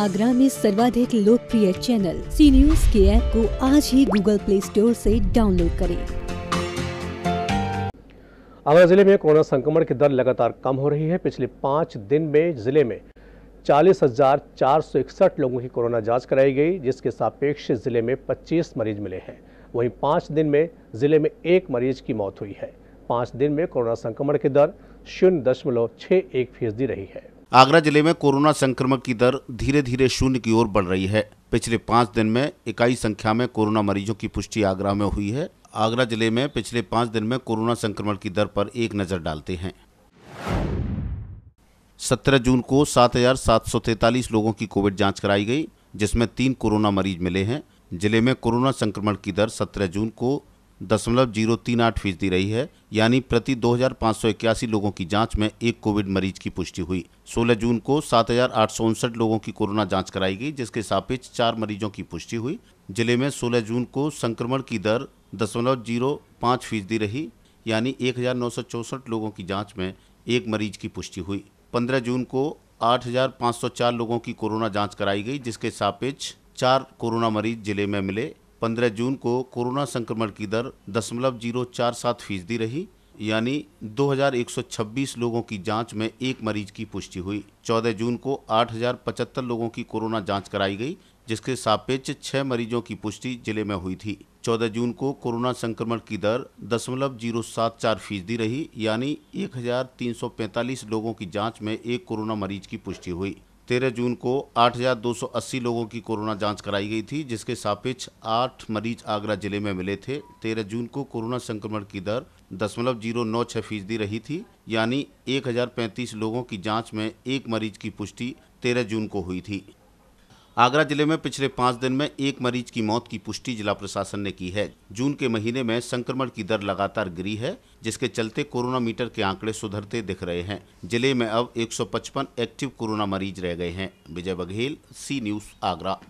आगरा में सर्वाधिक लोकप्रिय चैनल सी न्यूज के ऐप को आज ही गूगल प्ले स्टोर से डाउनलोड करें आगरा जिले में कोरोना संक्रमण की दर लगातार कम हो रही है पिछले पाँच दिन में जिले में चालीस हजार चार सौ इकसठ लोगों की कोरोना जांच कराई गई जिसके सापेक्ष जिले में 25 मरीज मिले हैं वहीं पाँच दिन में जिले में एक मरीज की मौत हुई है पाँच दिन में कोरोना संक्रमण की दर शून्य दशमलव छः एक फीसदी रही है आगरा जिले में कोरोना संक्रमण की दर धीरे धीरे शून्य की ओर बढ़ रही है पिछले पाँच दिन में इकाई संख्या में कोरोना मरीजों की पुष्टि आगरा में हुई है आगरा जिले में पिछले पाँच दिन में कोरोना संक्रमण की दर पर एक नज़र डालते हैं सत्रह जून को सात हजार सात सौ तैतालीस लोगों की कोविड जांच कराई गई जिसमें तीन कोरोना मरीज मिले हैं जिले में कोरोना संक्रमण की दर सत्रह जून को दशमलव जीरो तीन आठ फीसदी रही है यानी प्रति 2,581 लोगों की जांच में एक कोविड मरीज की पुष्टि हुई 16 जून को सात लोगों की कोरोना जांच कराई गई जिसके सापेक्ष चार मरीजों की पुष्टि हुई जिले में 16 जून को संक्रमण की दर दशमलव जीरो पाँच फीसदी रही यानी एक लोगों की जाँच में एक मरीज की पुष्टि हुई पंद्रह जून को चार लोगों की कोरोना जाँच कराई गई जिसके सापेक्ष चार कोरोना मरीज जिले में मिले 15 जून को कोरोना संक्रमण की दर दशमलव जीरो चार सात फीसदी रही यानी 2,126 लोगों की जांच में एक मरीज की पुष्टि हुई 14 जून को आठ लोगों की कोरोना जांच कराई गई जिसके सापेक्ष छः मरीजों की पुष्टि जिले में हुई थी 14 जून को कोरोना संक्रमण की दर दशमलव जीरो सात चार फीसदी रही यानी 1,345 लोगों की जांच में एक कोरोना मरीज की पुष्टि हुई तेरह जून को 8,280 लोगों की कोरोना जांच कराई गई थी जिसके सापेक्ष आठ मरीज आगरा जिले में मिले थे तेरह जून को कोरोना संक्रमण की दर दशमलव जीरो नौ छः फीसदी रही थी यानी 1,035 लोगों की जांच में एक मरीज की पुष्टि 13 जून को हुई थी आगरा जिले में पिछले पाँच दिन में एक मरीज की मौत की पुष्टि जिला प्रशासन ने की है जून के महीने में संक्रमण की दर लगातार गिरी है जिसके चलते कोरोना मीटर के आंकड़े सुधरते दिख रहे हैं जिले में अब 155 एक्टिव कोरोना मरीज रह गए हैं विजय बघेल सी न्यूज आगरा